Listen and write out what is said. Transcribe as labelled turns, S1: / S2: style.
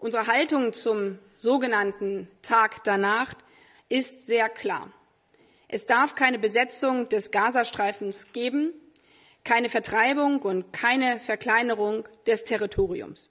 S1: Unsere Haltung zum sogenannten Tag danach ist sehr klar. Es darf keine Besetzung des Gazastreifens geben, keine Vertreibung und keine Verkleinerung des Territoriums.